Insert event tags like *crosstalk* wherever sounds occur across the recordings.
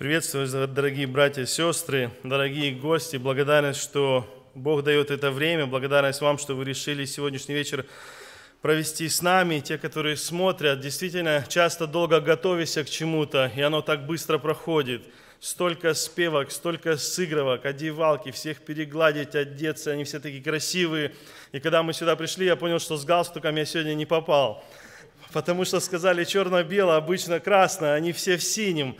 Приветствую, дорогие братья и сестры, дорогие гости. Благодарность, что Бог дает это время. Благодарность вам, что вы решили сегодняшний вечер провести с нами. Те, которые смотрят, действительно часто долго готовишься к чему-то, и оно так быстро проходит. Столько спевок, столько сыгровок, одевалки, всех перегладить, одеться, они все такие красивые. И когда мы сюда пришли, я понял, что с галстуком я сегодня не попал. Потому что сказали черно-бело, обычно красное, они все в синем.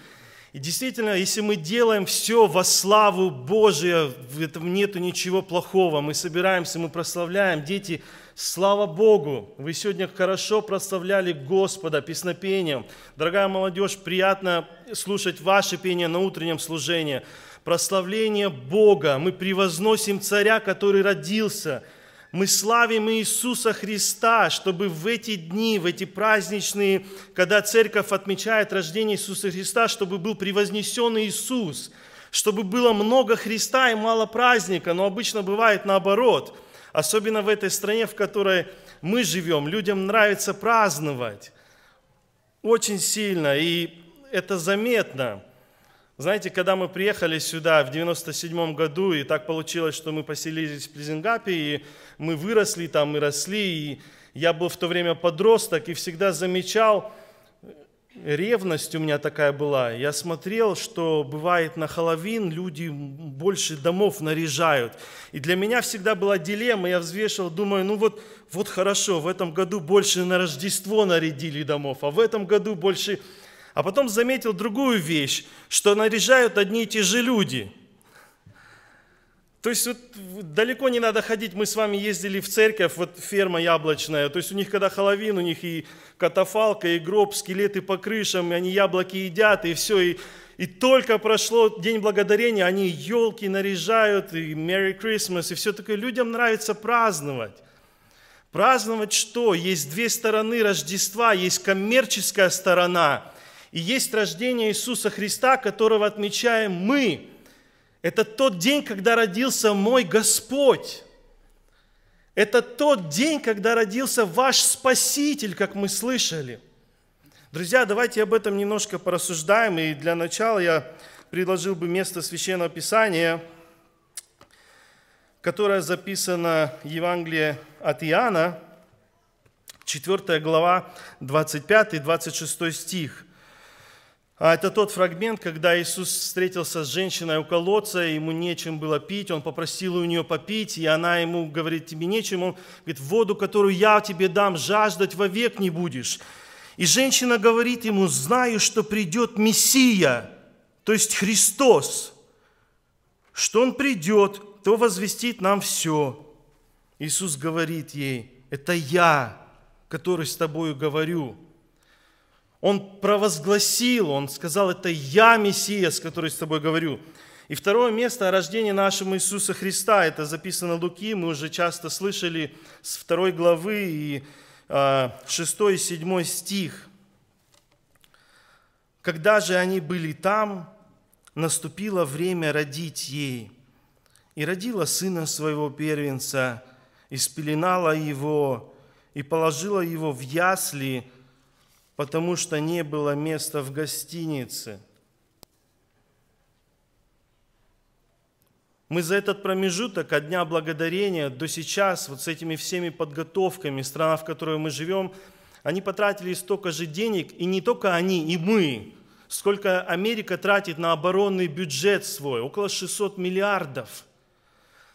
И действительно, если мы делаем все во славу Божию, в этом нету ничего плохого. Мы собираемся, мы прославляем. Дети, слава Богу, вы сегодня хорошо прославляли Господа песнопением. Дорогая молодежь, приятно слушать ваше пение на утреннем служении. Прославление Бога. Мы превозносим Царя, который родился – мы славим Иисуса Христа, чтобы в эти дни, в эти праздничные, когда церковь отмечает рождение Иисуса Христа, чтобы был превознесен Иисус, чтобы было много Христа и мало праздника, но обычно бывает наоборот. Особенно в этой стране, в которой мы живем, людям нравится праздновать очень сильно, и это заметно – знаете, когда мы приехали сюда в 97 году, и так получилось, что мы поселились в Плезенгапе, и мы выросли там, и росли, и я был в то время подросток, и всегда замечал, ревность у меня такая была. Я смотрел, что бывает на Хэллоуин люди больше домов наряжают. И для меня всегда была дилемма, я взвешивал, думаю, ну вот, вот хорошо, в этом году больше на Рождество нарядили домов, а в этом году больше а потом заметил другую вещь, что наряжают одни и те же люди. То есть вот далеко не надо ходить. Мы с вами ездили в церковь, вот ферма яблочная. То есть у них когда Хэллоуин, у них и катафалка, и гроб, скелеты по крышам, и они яблоки едят, и все. И, и только прошло День Благодарения, они елки наряжают, и Merry Christmas, и все такое. Людям нравится праздновать. Праздновать что? Есть две стороны Рождества, есть коммерческая сторона – и есть рождение Иисуса Христа, которого отмечаем мы. Это тот день, когда родился мой Господь. Это тот день, когда родился ваш Спаситель, как мы слышали. Друзья, давайте об этом немножко порассуждаем. И для начала я предложил бы место Священного Писания, которое записано в Евангелии от Иоанна, 4 глава, 25-26 стих – а это тот фрагмент, когда Иисус встретился с женщиной у колодца, ему нечем было пить, он попросил у нее попить, и она ему говорит, тебе нечем, он говорит, воду, которую я тебе дам, жаждать вовек не будешь. И женщина говорит ему, знаю, что придет Мессия, то есть Христос, что Он придет, то возвестит нам все. Иисус говорит ей, это я, который с тобою говорю – он провозгласил, он сказал, это я Мессия, с которой с тобой говорю. И второе место о рождении нашего Иисуса Христа. Это записано Луки, мы уже часто слышали с второй главы и 6 а, и 7 стих. Когда же они были там, наступило время родить ей. И родила сына своего первенца, и спеленала его, и положила его в ясли – потому что не было места в гостинице. Мы за этот промежуток от Дня Благодарения до сейчас, вот с этими всеми подготовками, страна, в которой мы живем, они потратили столько же денег, и не только они, и мы, сколько Америка тратит на оборонный бюджет свой, около 600 миллиардов.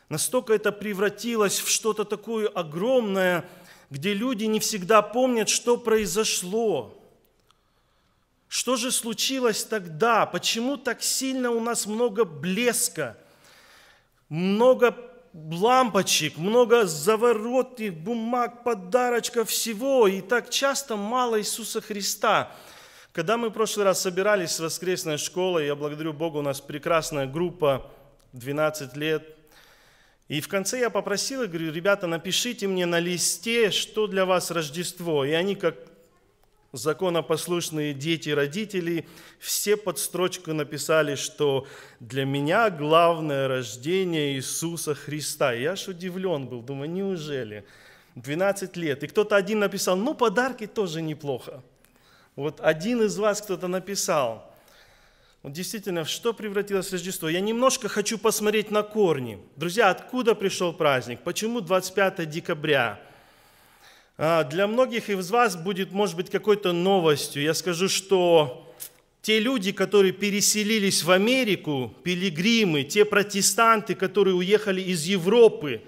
Настолько это превратилось в что-то такое огромное – где люди не всегда помнят, что произошло. Что же случилось тогда? Почему так сильно у нас много блеска, много лампочек, много заворотных бумаг, подарочков, всего, и так часто мало Иисуса Христа. Когда мы в прошлый раз собирались с воскресной школой, я благодарю Богу, у нас прекрасная группа, 12 лет, и в конце я попросил и говорю, ребята, напишите мне на листе, что для вас Рождество. И они, как законопослушные дети родителей, все под строчку написали, что для меня главное рождение Иисуса Христа. И я аж удивлен был, думаю, неужели? 12 лет. И кто-то один написал, ну подарки тоже неплохо. Вот один из вас кто-то написал – вот действительно, в что превратилось Рождество? Я немножко хочу посмотреть на корни. Друзья, откуда пришел праздник? Почему 25 декабря? А, для многих из вас будет, может быть, какой-то новостью. Я скажу, что те люди, которые переселились в Америку, пилигримы, те протестанты, которые уехали из Европы,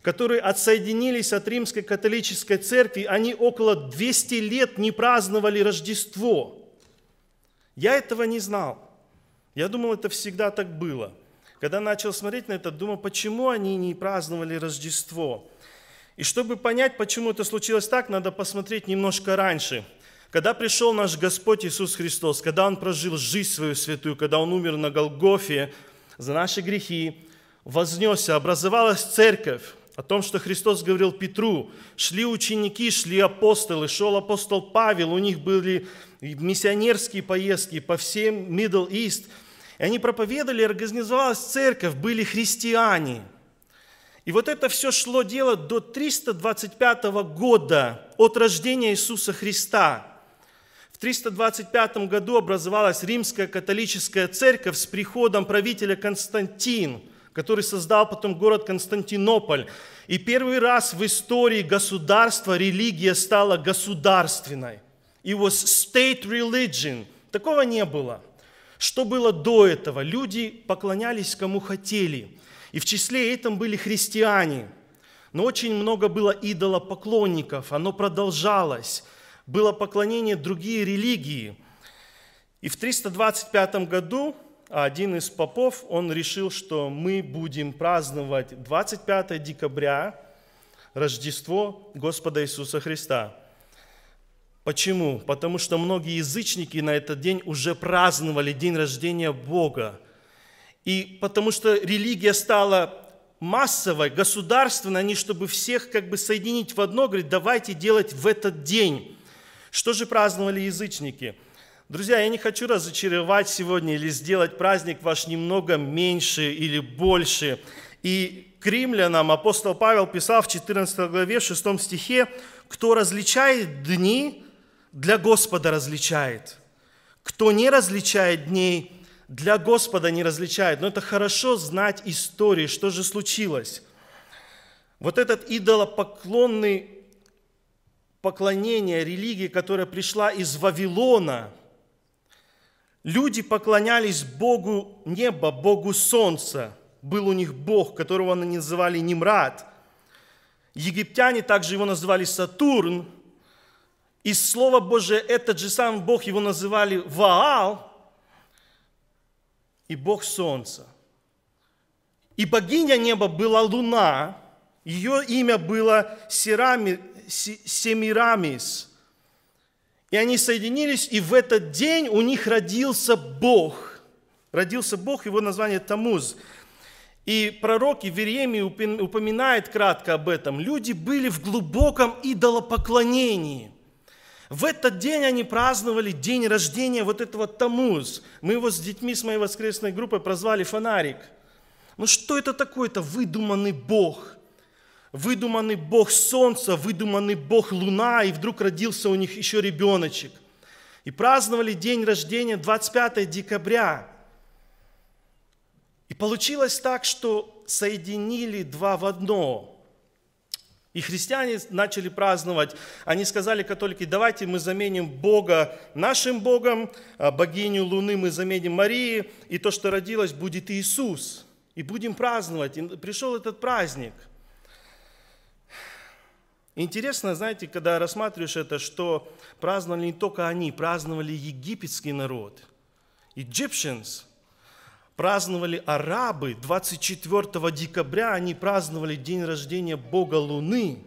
которые отсоединились от Римской католической церкви, они около 200 лет не праздновали Рождество. Я этого не знал. Я думал, это всегда так было. Когда начал смотреть на это, думал, почему они не праздновали Рождество. И чтобы понять, почему это случилось так, надо посмотреть немножко раньше. Когда пришел наш Господь Иисус Христос, когда Он прожил жизнь свою святую, когда Он умер на Голгофе за наши грехи, вознесся, образовалась церковь, о том, что Христос говорил Петру, шли ученики, шли апостолы, шел апостол Павел, у них были миссионерские поездки по всем Middle East – и они проповедовали, организовалась церковь, были христиане. И вот это все шло дело до 325 года от рождения Иисуса Христа. В 325 году образовалась Римская католическая церковь с приходом правителя Константин, который создал потом город Константинополь. И первый раз в истории государства религия стала государственной. It was state religion. Такого не было – что было до этого? Люди поклонялись кому хотели. И в числе этом были христиане. Но очень много было идолопоклонников, оно продолжалось. Было поклонение другие религии. И в 325 году один из попов, он решил, что мы будем праздновать 25 декабря Рождество Господа Иисуса Христа – Почему? Потому что многие язычники на этот день уже праздновали день рождения Бога. И потому что религия стала массовой, государственной, они, чтобы всех как бы соединить в одно, говорят, давайте делать в этот день. Что же праздновали язычники? Друзья, я не хочу разочаровать сегодня или сделать праздник ваш немного меньше или больше. И к римлянам апостол Павел писал в 14 главе, в 6 стихе, «Кто различает дни, для Господа различает. Кто не различает дней, для Господа не различает. Но это хорошо знать истории, что же случилось. Вот этот идолопоклонный поклонение религии, которая пришла из Вавилона, люди поклонялись Богу неба, Богу солнца. Был у них Бог, которого они называли Немрат. Египтяне также его называли Сатурн – и Слово Божие, этот же сам Бог, его называли Ваал, и Бог Солнца. И богиня неба была Луна, ее имя было Серами, Семирамис. И они соединились, и в этот день у них родился Бог. Родился Бог, его название Тамуз. И пророк Иверемий упоминает кратко об этом. Люди были в глубоком идолопоклонении – в этот день они праздновали день рождения вот этого Тамуз. Мы его с детьми с моей воскресной группой прозвали «Фонарик». Ну что это такое это выдуманный Бог? Выдуманный Бог Солнца, выдуманный Бог Луна, и вдруг родился у них еще ребеночек. И праздновали день рождения 25 декабря. И получилось так, что соединили два в одно – и христиане начали праздновать. Они сказали католики, давайте мы заменим Бога нашим Богом, а богиню Луны мы заменим Марии, и то, что родилось, будет Иисус. И будем праздновать. И пришел этот праздник. Интересно, знаете, когда рассматриваешь это, что праздновали не только они, праздновали египетский народ. Egyptians – праздновали арабы, 24 декабря они праздновали день рождения Бога Луны.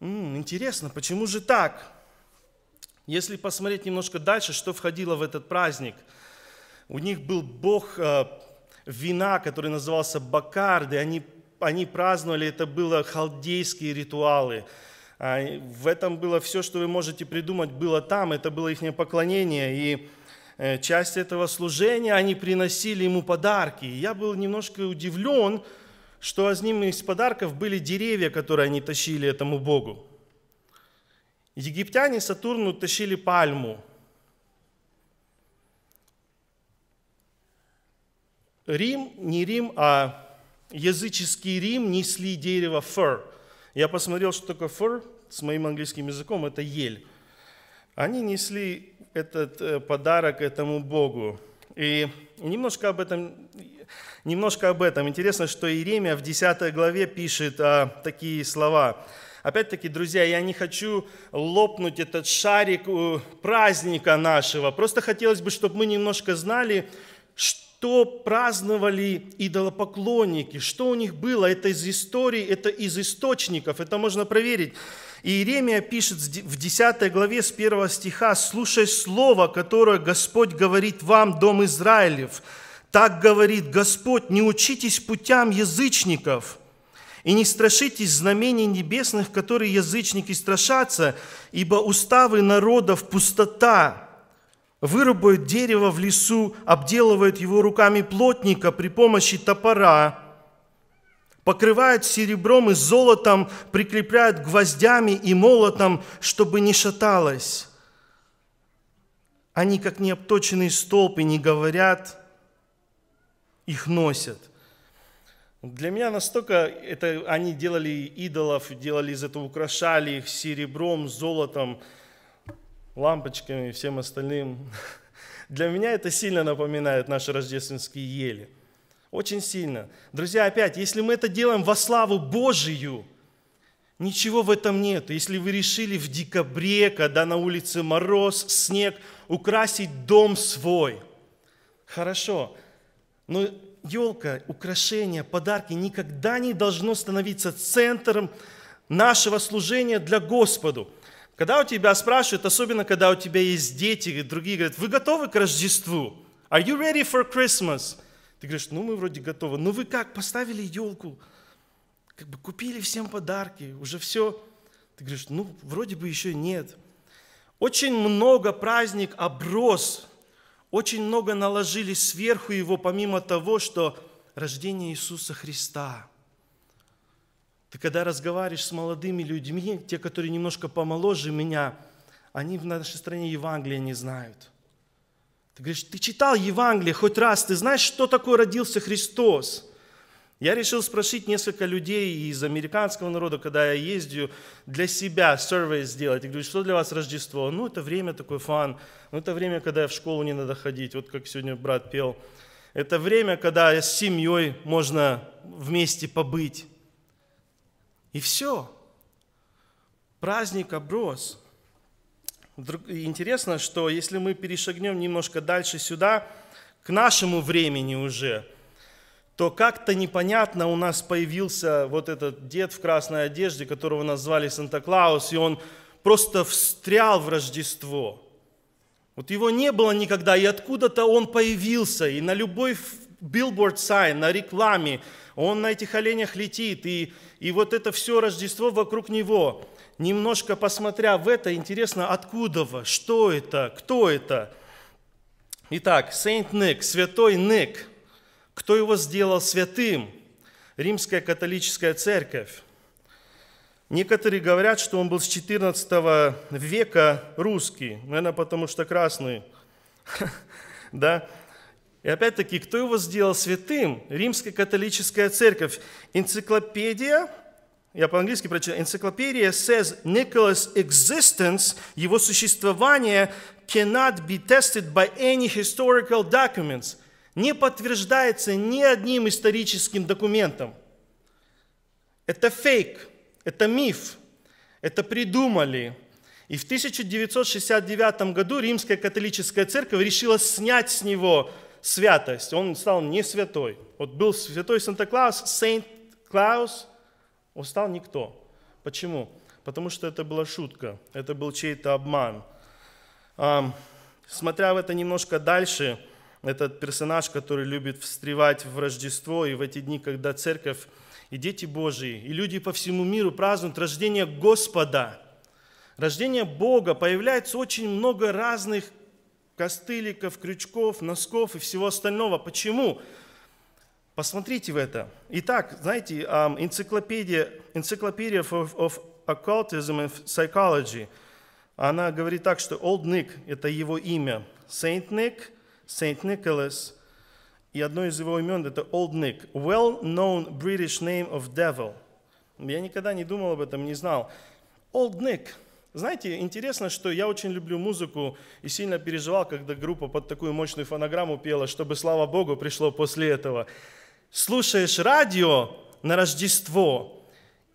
М-м, интересно, почему же так? Если посмотреть немножко дальше, что входило в этот праздник. У них был бог э, вина, который назывался Бакарды. Они, они праздновали, это было халдейские ритуалы. А, в этом было все, что вы можете придумать, было там. Это было их поклонение. И Э, часть этого служения, они приносили ему подарки. И я был немножко удивлен, что одним из подарков были деревья, которые они тащили этому богу. Египтяне Сатурну тащили пальму. Рим, не Рим, а языческий Рим несли дерево фер. Я посмотрел, что такое фер с моим английским языком, это ель. Они несли этот э, подарок этому Богу. И немножко об этом, немножко об этом. Интересно, что Иеремия в 10 главе пишет а, такие слова. Опять-таки, друзья, я не хочу лопнуть этот шарик э, праздника нашего. Просто хотелось бы, чтобы мы немножко знали, что праздновали идолопоклонники, что у них было. Это из истории, это из источников, это можно проверить. Иеремия пишет в 10 главе с 1 стиха, «Слушай слово, которое Господь говорит вам, дом Израилев. Так говорит Господь, не учитесь путям язычников, и не страшитесь знамений небесных, которые язычники страшатся, ибо уставы народов пустота, вырубают дерево в лесу, обделывают его руками плотника при помощи топора, покрывают серебром и золотом, прикрепляют гвоздями и молотом, чтобы не шаталось. Они, как необточенные столпы, не говорят, их носят. Для меня настолько это они делали идолов, делали из этого, украшали их серебром, золотом, лампочками и всем остальным. *laughs* Для меня это сильно напоминает наши рождественские ели – очень сильно. Друзья, опять, если мы это делаем во славу Божию, ничего в этом нет. Если вы решили в декабре, когда на улице мороз, снег, украсить дом свой, хорошо. Но елка, украшения, подарки никогда не должно становиться центром нашего служения для Господу. Когда у тебя спрашивают, особенно когда у тебя есть дети, и другие говорят, вы готовы к Рождеству? Are you ready for Christmas? Ты говоришь, ну мы вроде готовы. Ну вы как, поставили елку, как бы купили всем подарки, уже все. Ты говоришь, ну вроде бы еще нет. Очень много праздник оброс, очень много наложили сверху его, помимо того, что рождение Иисуса Христа. Ты когда разговариваешь с молодыми людьми, те, которые немножко помоложе меня, они в нашей стране Евангелия не знают – ты говоришь, ты читал Евангелие хоть раз, ты знаешь, что такое родился Христос? Я решил спросить несколько людей из американского народа, когда я ездю, для себя сервис сделать. И говорю, что для вас Рождество? Ну, это время такой фан. Ну, это время, когда я в школу не надо ходить. Вот как сегодня брат пел. Это время, когда с семьей можно вместе побыть. И все. Праздник оброс интересно, что если мы перешагнем немножко дальше сюда, к нашему времени уже, то как-то непонятно у нас появился вот этот дед в красной одежде, которого назвали Санта-Клаус, и он просто встрял в Рождество. Вот его не было никогда, и откуда-то он появился, и на любой билборд сайн на рекламе, он на этих оленях летит, и, и вот это все Рождество вокруг него. Немножко посмотря в это, интересно, откуда вы, что это, кто это. Итак, Сейнт Ник, святой Ник, кто его сделал святым? Римская католическая церковь. Некоторые говорят, что он был с 14 века русский, наверное, потому что красный. *laughs* Да? И опять-таки, кто его сделал святым? Римская католическая церковь. Энциклопедия, я по-английски прочитаю, энциклопедия says Nicholas' existence, его существование cannot be tested by any historical documents. Не подтверждается ни одним историческим документом. Это фейк, это миф, это придумали. И в 1969 году Римская католическая церковь решила снять с него святость, он стал не святой. Вот был святой Санта-Клаус, Сейнт-Клаус, он стал никто. Почему? Потому что это была шутка, это был чей-то обман. Смотря в это немножко дальше, этот персонаж, который любит встревать в Рождество и в эти дни, когда церковь и дети Божии, и люди по всему миру празднуют рождение Господа, рождение Бога, появляется очень много разных костыликов, крючков, носков и всего остального. Почему? Посмотрите в это. Итак, знаете, энциклопедия, энциклопедия of, of Occultism and Psychology, она говорит так, что Old Nick – это его имя, Saint Nick, Saint Nicholas, и одно из его имен – это Old Nick, well-known British name of devil. Я никогда не думал об этом, не знал. Old Nick – знаете, интересно, что я очень люблю музыку и сильно переживал, когда группа под такую мощную фонограмму пела, чтобы слава Богу пришло после этого. Слушаешь радио на Рождество,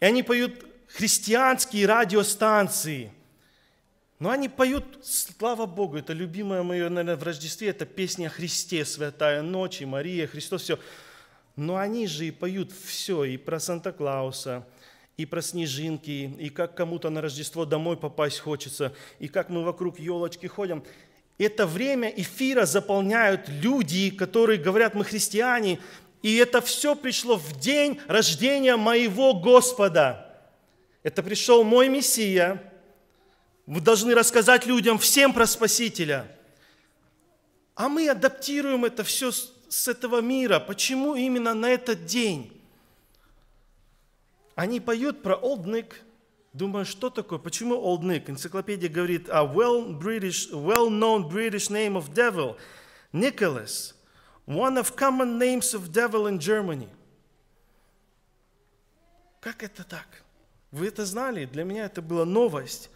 и они поют христианские радиостанции. Но они поют, слава Богу, это любимое мое, наверное, в Рождестве, это песня о Христе, «Святая ночь» и «Мария», «Христос», все. Но они же и поют все, и про Санта-Клауса, и про снежинки, и как кому-то на Рождество домой попасть хочется, и как мы вокруг елочки ходим. Это время эфира заполняют люди, которые говорят, мы христиане, и это все пришло в день рождения моего Господа. Это пришел мой Мессия. Вы должны рассказать людям всем про Спасителя. А мы адаптируем это все с этого мира. Почему именно на этот день? Они поют про Old Nick. Думаю, что такое? Почему Old Nick? Энциклопедия говорит о well British, well-known British name of devil, Nicholas, one of common names of devil in Germany. Как это так? Вы это знали? Для меня это была новость.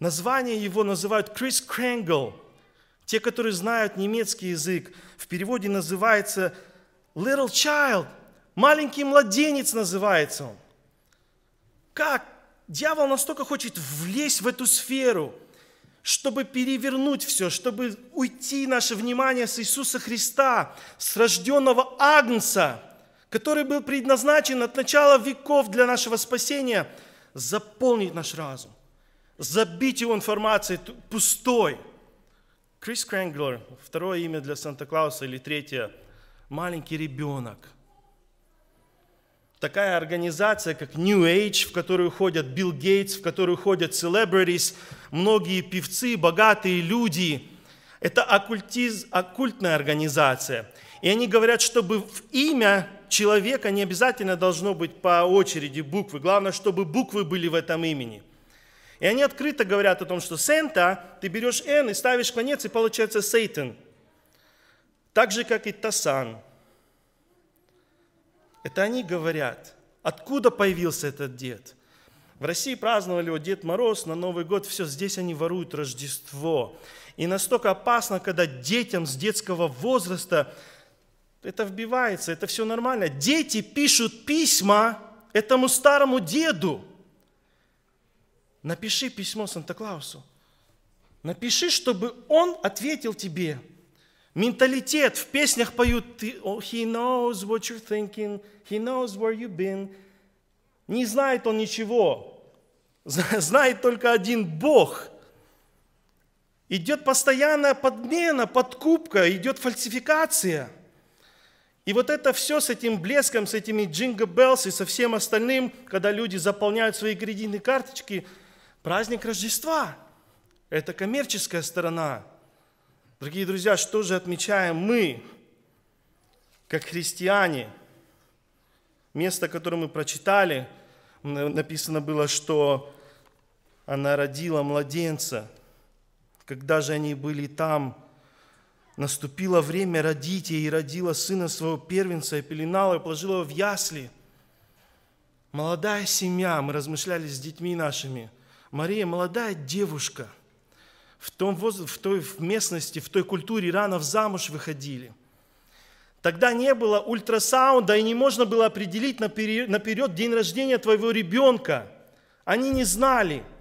Название его называют Крис Крэнгл. Те, которые знают немецкий язык, в переводе называется Little Child – Маленький младенец называется он. Как? Дьявол настолько хочет влезть в эту сферу, чтобы перевернуть все, чтобы уйти наше внимание с Иисуса Христа, с рожденного Агнца, который был предназначен от начала веков для нашего спасения, заполнить наш разум, забить его информацией пустой. Крис Крэнглер, второе имя для Санта-Клауса или третье, маленький ребенок – такая организация, как New Age, в которую ходят Билл Гейтс, в которую ходят celebrities, многие певцы, богатые люди. Это оккультиз, оккультная организация. И они говорят, чтобы в имя человека не обязательно должно быть по очереди буквы. Главное, чтобы буквы были в этом имени. И они открыто говорят о том, что Сента, ты берешь Н и ставишь конец, и получается Сейтан. Так же, как и Тасан – это они говорят, откуда появился этот дед. В России праздновали его Дед Мороз на Новый год, все, здесь они воруют Рождество. И настолько опасно, когда детям с детского возраста это вбивается, это все нормально. Дети пишут письма этому старому деду. Напиши письмо Санта-Клаусу. Напиши, чтобы он ответил тебе – Менталитет. В песнях поют «He knows what you're thinking», «He knows where you've been». Не знает он ничего. Знает только один Бог. Идет постоянная подмена, подкупка, идет фальсификация. И вот это все с этим блеском, с этими джинго и со всем остальным, когда люди заполняют свои кредитные карточки, праздник Рождества – это коммерческая сторона – Дорогие друзья, что же отмечаем мы, как христиане? Место, которое мы прочитали, написано было, что она родила младенца. Когда же они были там, наступило время родить и родила сына своего первенца, и пеленала, и положила его в ясли. Молодая семья, мы размышляли с детьми нашими. Мария, молодая девушка – в, том воз... в той местности, в той культуре рано в замуж выходили. Тогда не было ультрасаунда, и не можно было определить наперед день рождения твоего ребенка. Они не знали –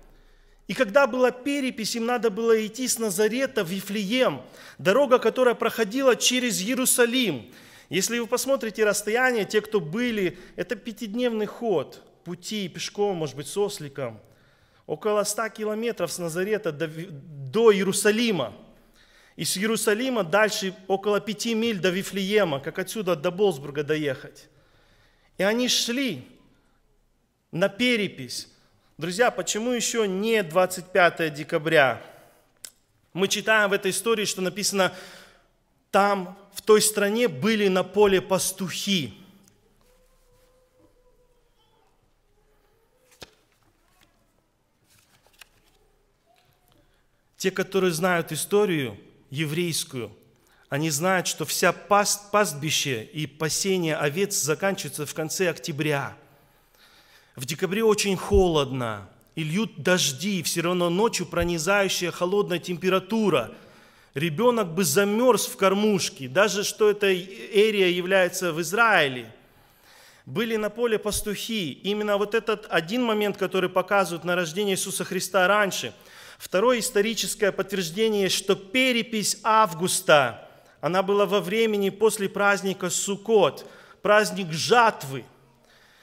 и когда была перепись, им надо было идти с Назарета в Вифлеем, дорога, которая проходила через Иерусалим. Если вы посмотрите расстояние, те, кто были, это пятидневный ход пути пешком, может быть, с осликом – около 100 километров с Назарета до, до Иерусалима. с Иерусалима дальше около 5 миль до Вифлеема, как отсюда до Болсбурга доехать. И они шли на перепись. Друзья, почему еще не 25 декабря? Мы читаем в этой истории, что написано, там, в той стране были на поле пастухи. Те, которые знают историю еврейскую, они знают, что вся паст, пастбище и пасение овец заканчивается в конце октября. В декабре очень холодно, и льют дожди, и все равно ночью пронизающая холодная температура. Ребенок бы замерз в кормушке, даже что эта эрия является в Израиле – были на поле пастухи. Именно вот этот один момент, который показывают на рождение Иисуса Христа раньше, Второе историческое подтверждение, что перепись августа, она была во времени после праздника Суккот, праздник жатвы.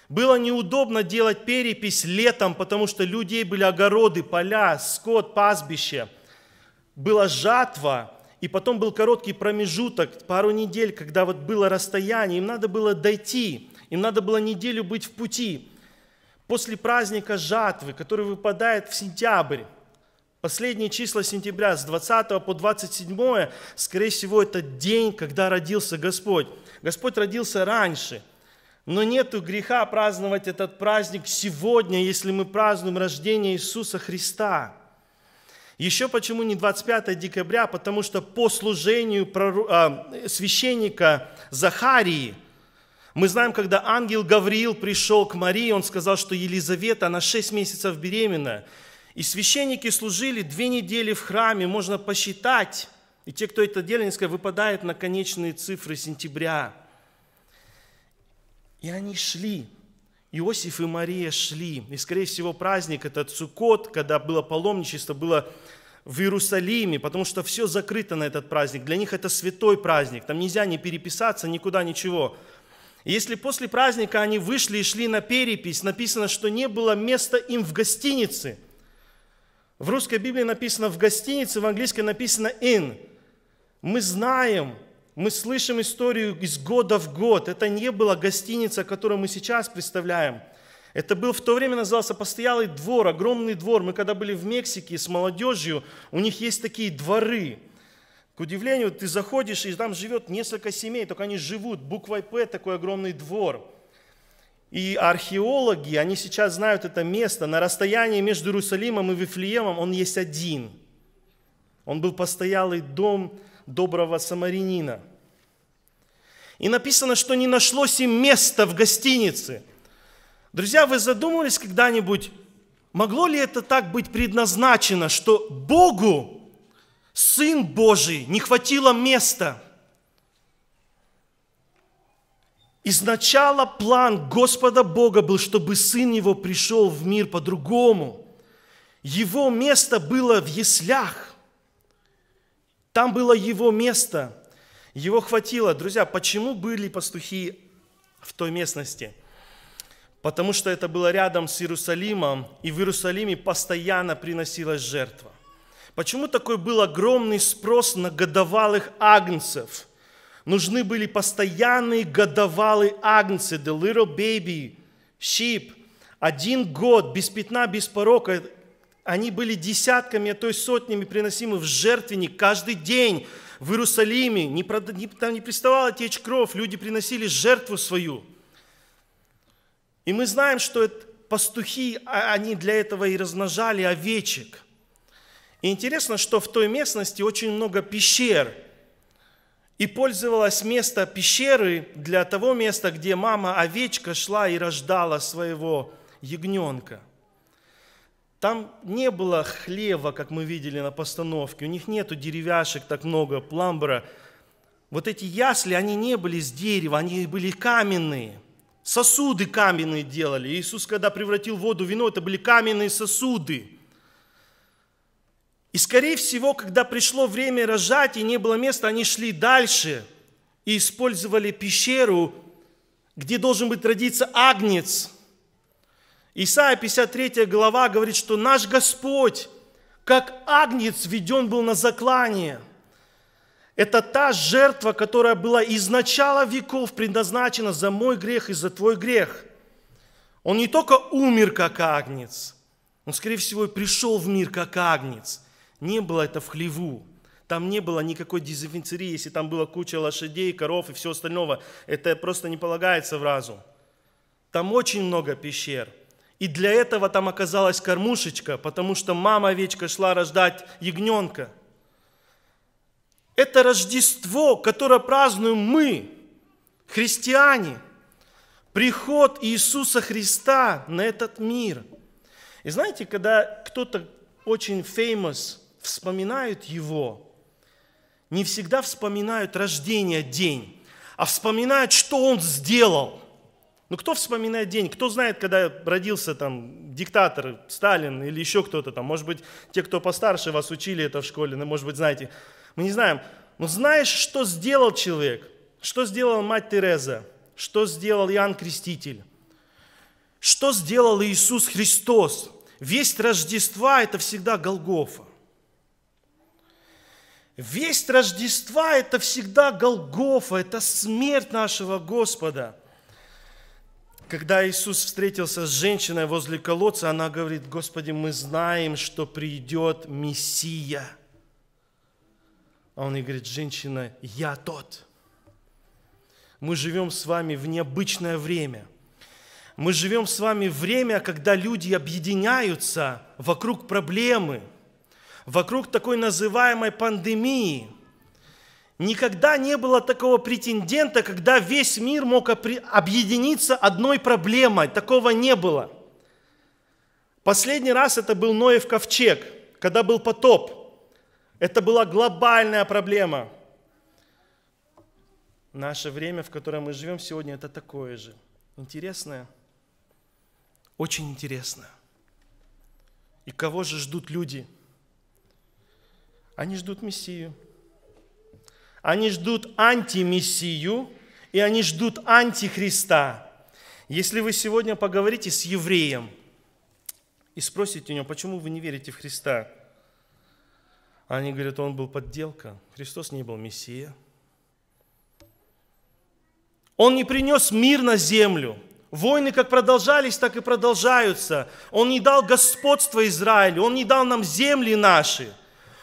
Было неудобно делать перепись летом, потому что людей были огороды, поля, скот, пастбище. Была жатва, и потом был короткий промежуток, пару недель, когда вот было расстояние, им надо было дойти, им надо было неделю быть в пути. После праздника жатвы, который выпадает в сентябрь, Последние числа сентября с 20 по 27, скорее всего, это день, когда родился Господь. Господь родился раньше. Но нету греха праздновать этот праздник сегодня, если мы празднуем рождение Иисуса Христа. Еще почему не 25 декабря? Потому что по служению а, священника Захарии – мы знаем, когда ангел Гавриил пришел к Марии, он сказал, что Елизавета, она 6 месяцев беременна. И священники служили две недели в храме, можно посчитать. И те, кто это делали, сказали, выпадает на конечные цифры сентября. И они шли. Иосиф и Мария шли. И, скорее всего, праздник этот Суккот, когда было паломничество, было в Иерусалиме, потому что все закрыто на этот праздник. Для них это святой праздник. Там нельзя не переписаться, никуда ничего. И если после праздника они вышли и шли на перепись, написано, что не было места им в гостинице – в русской Библии написано «в гостинице», в английской написано «in». Мы знаем, мы слышим историю из года в год. Это не была гостиница, которую мы сейчас представляем. Это был в то время назывался постоялый двор, огромный двор. Мы когда были в Мексике с молодежью, у них есть такие дворы. К удивлению, ты заходишь, и там живет несколько семей, только они живут. Буквой «П» такой огромный двор – и археологи, они сейчас знают это место. На расстоянии между Иерусалимом и Вифлеемом он есть один. Он был постоялый дом доброго самарянина. И написано, что не нашлось им места в гостинице. Друзья, вы задумывались когда-нибудь, могло ли это так быть предназначено, что Богу, Сын Божий, не хватило места – Изначало план Господа Бога был, чтобы Сын Его пришел в мир по-другому. Его место было в яслях. Там было Его место. Его хватило. Друзья, почему были пастухи в той местности? Потому что это было рядом с Иерусалимом, и в Иерусалиме постоянно приносилась жертва. Почему такой был огромный спрос на годовалых агнцев – Нужны были постоянные годовалые агнцы, the little baby sheep. Один год, без пятна, без порока, они были десятками, а то есть сотнями приносимы в жертвенник каждый день в Иерусалиме. Не, не, там не приставала течь кровь, люди приносили жертву свою. И мы знаем, что это пастухи, а, они для этого и размножали овечек. И интересно, что в той местности очень много пещер – и пользовалась место пещеры для того места, где мама овечка шла и рождала своего ягненка. Там не было хлева, как мы видели на постановке, у них нету деревяшек так много, пламбра. Вот эти ясли, они не были из дерева, они были каменные – сосуды каменные делали. Иисус, когда превратил воду в вино, это были каменные сосуды. И, скорее всего, когда пришло время рожать и не было места, они шли дальше и использовали пещеру, где должен быть родиться агнец. Исайя 53 глава говорит, что наш Господь, как агнец, введен был на заклание. Это та жертва, которая была из начала веков предназначена за мой грех и за твой грех. Он не только умер как агнец, он, скорее всего, и пришел в мир как агнец – не было это в хлеву. Там не было никакой дизенфицерии, если там была куча лошадей, коров и всего остального. Это просто не полагается в разум. Там очень много пещер. И для этого там оказалась кормушечка, потому что мама-овечка шла рождать ягненка. Это Рождество, которое празднуем мы, христиане. Приход Иисуса Христа на этот мир. И знаете, когда кто-то очень famous – вспоминают его, не всегда вспоминают рождение день, а вспоминают, что он сделал. Ну кто вспоминает день? Кто знает, когда родился там диктатор Сталин или еще кто-то там? Может быть, те, кто постарше вас учили это в школе, ну, может быть, знаете. Мы не знаем. Но знаешь, что сделал человек? Что сделала мать Тереза? Что сделал Иоанн Креститель? Что сделал Иисус Христос? Весь Рождества – это всегда Голгофа. Весть Рождества – это всегда Голгофа, это смерть нашего Господа. Когда Иисус встретился с женщиной возле колодца, она говорит, «Господи, мы знаем, что придет Мессия». А он ей говорит, «Женщина, я тот». Мы живем с вами в необычное время – мы живем с вами время, когда люди объединяются вокруг проблемы – вокруг такой называемой пандемии никогда не было такого претендента, когда весь мир мог объединиться одной проблемой. Такого не было. Последний раз это был Ноев ковчег, когда был потоп. Это была глобальная проблема. Наше время, в котором мы живем сегодня, это такое же. Интересное? Очень интересно. И кого же ждут люди – они ждут Мессию. Они ждут антимессию, и они ждут антихриста. Если вы сегодня поговорите с евреем и спросите у него, почему вы не верите в Христа, они говорят, он был подделка, Христос не был Мессия. Он не принес мир на землю. Войны как продолжались, так и продолжаются. Он не дал господство Израилю, он не дал нам земли наши –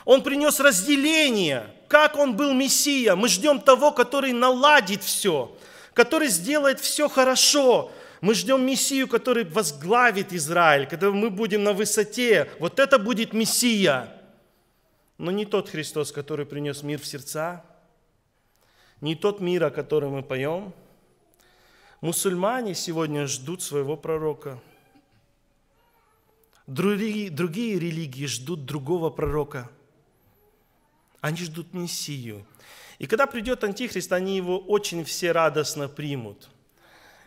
он принес разделение, как он был Мессия. Мы ждем того, который наладит все, который сделает все хорошо. Мы ждем Мессию, который возглавит Израиль, когда мы будем на высоте. Вот это будет Мессия. Но не тот Христос, который принес мир в сердца, не тот мир, о котором мы поем. Мусульмане сегодня ждут своего пророка. Другие, другие религии ждут другого пророка – они ждут Мессию. И когда придет Антихрист, они его очень все радостно примут.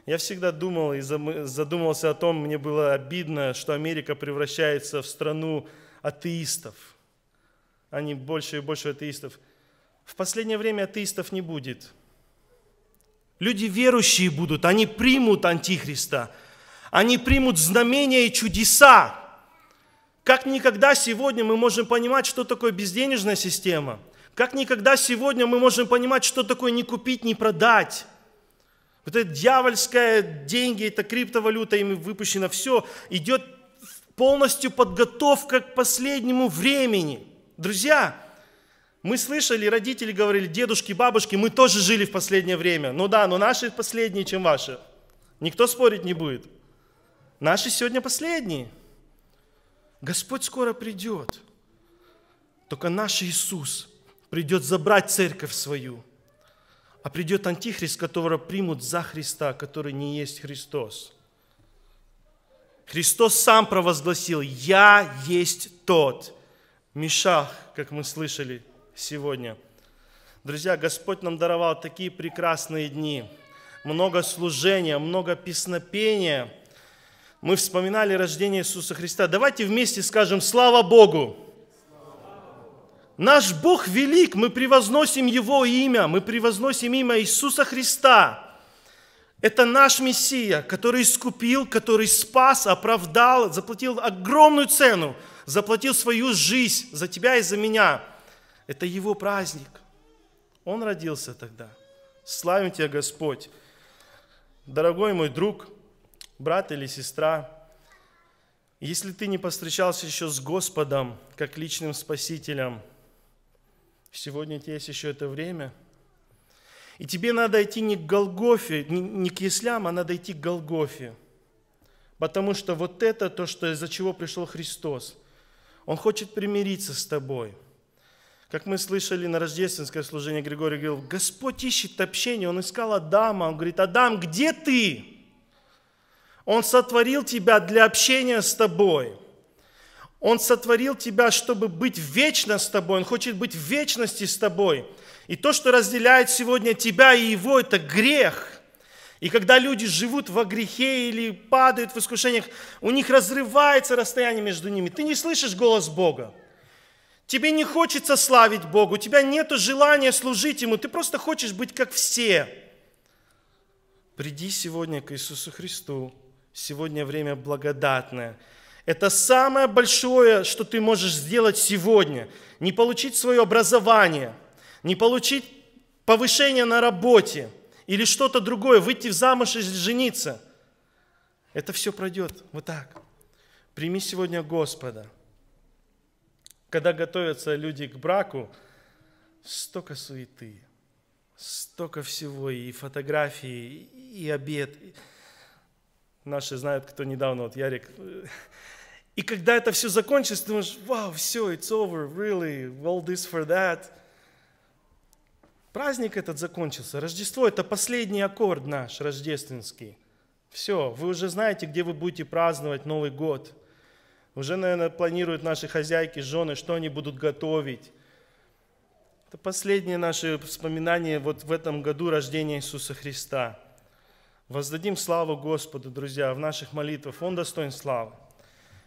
Я всегда думал и задумывался о том, мне было обидно, что Америка превращается в страну атеистов. Они больше и больше атеистов. В последнее время атеистов не будет. Люди верующие будут, они примут Антихриста, они примут знамения и чудеса, как никогда сегодня мы можем понимать, что такое безденежная система. Как никогда сегодня мы можем понимать, что такое не купить, не продать. Вот это дьявольское деньги, это криптовалюта, им выпущено все, идет полностью подготовка к последнему времени. Друзья, мы слышали, родители говорили, дедушки, бабушки, мы тоже жили в последнее время. Ну да, но наши последние, чем ваши. Никто спорить не будет. Наши сегодня последние – Господь скоро придет. Только наш Иисус придет забрать церковь свою, а придет Антихрист, которого примут за Христа, который не есть Христос. Христос сам провозгласил, «Я есть тот». Мишах, как мы слышали сегодня. Друзья, Господь нам даровал такие прекрасные дни. Много служения, много песнопения – мы вспоминали рождение Иисуса Христа. Давайте вместе скажем «Слава Богу!» Наш Бог велик, мы превозносим Его имя, мы превозносим имя Иисуса Христа. Это наш Мессия, который искупил, который спас, оправдал, заплатил огромную цену, заплатил свою жизнь за тебя и за меня. Это Его праздник. Он родился тогда. Славим Тебя, Господь. Дорогой мой друг, брат или сестра, если ты не постречался еще с Господом, как личным спасителем, сегодня у тебя есть еще это время. И тебе надо идти не к Голгофе, не к яслям, а надо идти к Голгофе. Потому что вот это то, что, из-за чего пришел Христос. Он хочет примириться с тобой. Как мы слышали на рождественское служение, Григорий говорил, Господь ищет общение, Он искал Адама. Он говорит, Адам, где ты? Он сотворил тебя для общения с тобой. Он сотворил тебя, чтобы быть вечно с тобой. Он хочет быть в вечности с тобой. И то, что разделяет сегодня тебя и его, это грех – и когда люди живут во грехе или падают в искушениях, у них разрывается расстояние между ними. Ты не слышишь голос Бога. Тебе не хочется славить Богу, у тебя нет желания служить Ему, ты просто хочешь быть как все. Приди сегодня к Иисусу Христу. Сегодня время благодатное. Это самое большое, что ты можешь сделать сегодня. Не получить свое образование, не получить повышение на работе или что-то другое, выйти в замуж и жениться. Это все пройдет вот так. Прими сегодня Господа. Когда готовятся люди к браку, столько суеты, столько всего, и фотографии, и обед, Наши знают, кто недавно, вот Ярик. И когда это все закончится, ты думаешь, вау, все, it's over, really, all this for that. Праздник этот закончился. Рождество – это последний аккорд наш, рождественский. Все, вы уже знаете, где вы будете праздновать Новый год. Уже, наверное, планируют наши хозяйки, жены, что они будут готовить. Это последние наши вспоминания вот в этом году рождения Иисуса Христа – Воздадим славу Господу, друзья, в наших молитвах. Он достоин славы.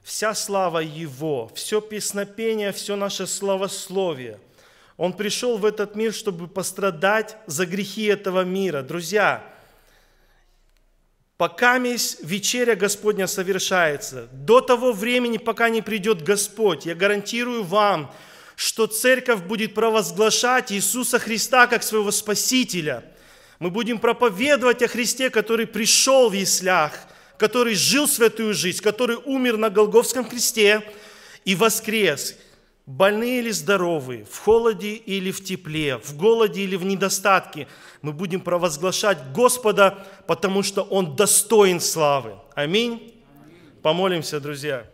Вся слава Его, все песнопение, все наше славословие. Он пришел в этот мир, чтобы пострадать за грехи этого мира. Друзья, пока вечеря Господня совершается, до того времени, пока не придет Господь, я гарантирую вам, что церковь будет провозглашать Иисуса Христа как своего Спасителя – мы будем проповедовать о Христе, который пришел в яслях, который жил святую жизнь, который умер на Голговском кресте и воскрес. Больные или здоровые, в холоде или в тепле, в голоде или в недостатке, мы будем провозглашать Господа, потому что Он достоин славы. Аминь. Помолимся, друзья.